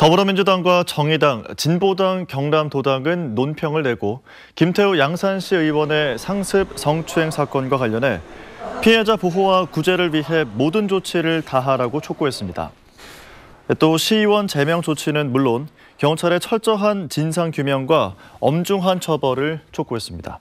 더불어민주당과 정의당, 진보당, 경남도당은 논평을 내고 김태우 양산시 의원의 상습 성추행 사건과 관련해 피해자 보호와 구제를 위해 모든 조치를 다하라고 촉구했습니다. 또 시의원 제명 조치는 물론 경찰의 철저한 진상 규명과 엄중한 처벌을 촉구했습니다.